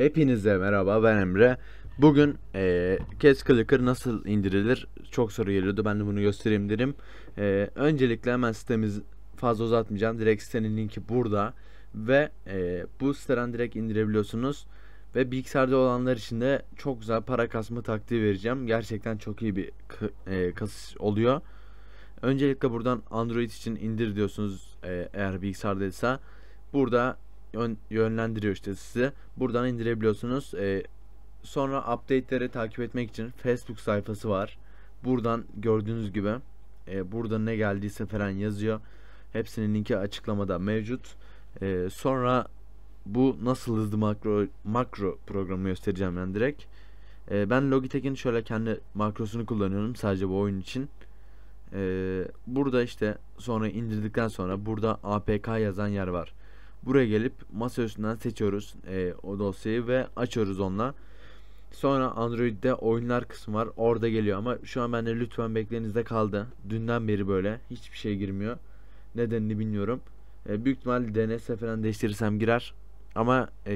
Hepinize merhaba ben Emre. Bugün e, Case Clicker nasıl indirilir çok soru geliyordu ben de bunu göstereyim derim. E, öncelikle hemen sitemiz fazla uzatmayacağım. Direkt sitenin linki burada. Ve e, bu siteden direkt indirebiliyorsunuz. Ve bilgisayarda olanlar için de çok güzel para kasma taktiği vereceğim. Gerçekten çok iyi bir e, kasış oluyor. Öncelikle buradan Android için indir diyorsunuz e, eğer bilgisayardaysa. Burada yön, yönlendiriyor işte sizi. Buradan indirebiliyorsunuz. E, sonra update'leri takip etmek için Facebook sayfası var. Buradan gördüğünüz gibi e, burada ne geldiyse falan yazıyor. Hepsinin linki açıklamada mevcut. E, sonra bu nasıl hızlı makro makro programı göstereceğim ben direkt. E, ben Logitech'in şöyle kendi makrosunu kullanıyorum sadece bu oyun için. E, burada işte sonra indirdikten sonra burada APK yazan yer var. Buraya gelip masa üstünden seçiyoruz e, o dosyayı ve açıyoruz onunla. Sonra Android'de oyunlar kısmı var. Orada geliyor ama şu an bende lütfen beklerinizde kaldı. Dünden beri böyle hiçbir şey girmiyor. Nedenini bilmiyorum. E, büyük ihtimal DNS falan değiştirirsem girer. Ama e,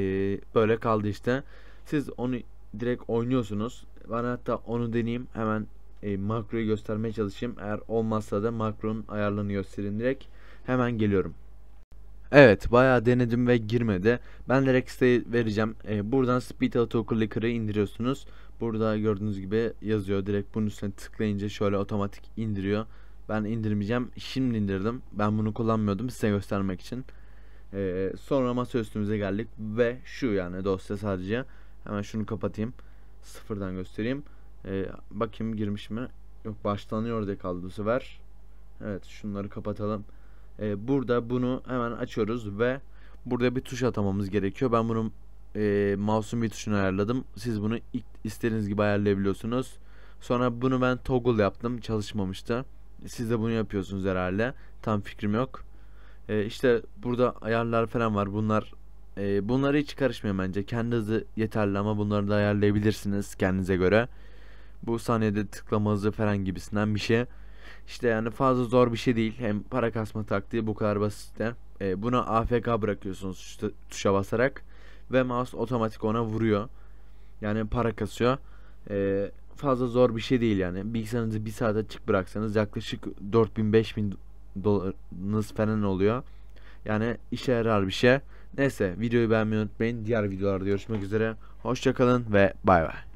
böyle kaldı işte. Siz onu direkt oynuyorsunuz. Ben hatta onu deneyeyim. Hemen e, makroyu göstermeye çalışayım. Eğer olmazsa da makronun ayarlanıyor, göstereyim direkt. Hemen geliyorum. Evet bayağı denedim ve girmedi. Ben direkt site vereceğim. Ee, buradan Speed Autoclicker'ı indiriyorsunuz. Burada gördüğünüz gibi yazıyor. Direkt bunun üstüne tıklayınca şöyle otomatik indiriyor. Ben indirmeyeceğim. Şimdi indirdim. Ben bunu kullanmıyordum size göstermek için. Ee, sonra masa üstümüze geldik ve şu yani dosya sadece. Hemen şunu kapatayım. Sıfırdan göstereyim. Ee, bakayım girmiş mi? Yok başlanıyor diye kaldı bu sefer. Evet şunları kapatalım. E, burada bunu hemen açıyoruz ve burada bir tuş atamamız gerekiyor. Ben bunu e, mouse'un bir tuşunu ayarladım. Siz bunu istediğiniz gibi ayarlayabiliyorsunuz. Sonra bunu ben toggle yaptım. Çalışmamıştı. Siz de bunu yapıyorsunuz herhalde. Tam fikrim yok. E, işte burada ayarlar falan var. Bunlar e, bunlara hiç karışmayın bence. Kendinizi yeterli ama bunları da ayarlayabilirsiniz kendinize göre. Bu saniyede tıklama hızı falan gibisinden bir şey. İşte yani fazla zor bir şey değil. Hem para kasma taktiği bu kadar basitten. E, buna AFK bırakıyorsunuz tuşa basarak. Ve mouse otomatik ona vuruyor. Yani para kasıyor. E, fazla zor bir şey değil yani. Bilgisayarınızı bir saat açık bıraksanız yaklaşık 4000-5000 dolarınız falan oluyor. Yani işe yarar bir şey. Neyse videoyu beğenmeyi unutmayın. Diğer videolarda görüşmek üzere. Hoşçakalın ve bay bay.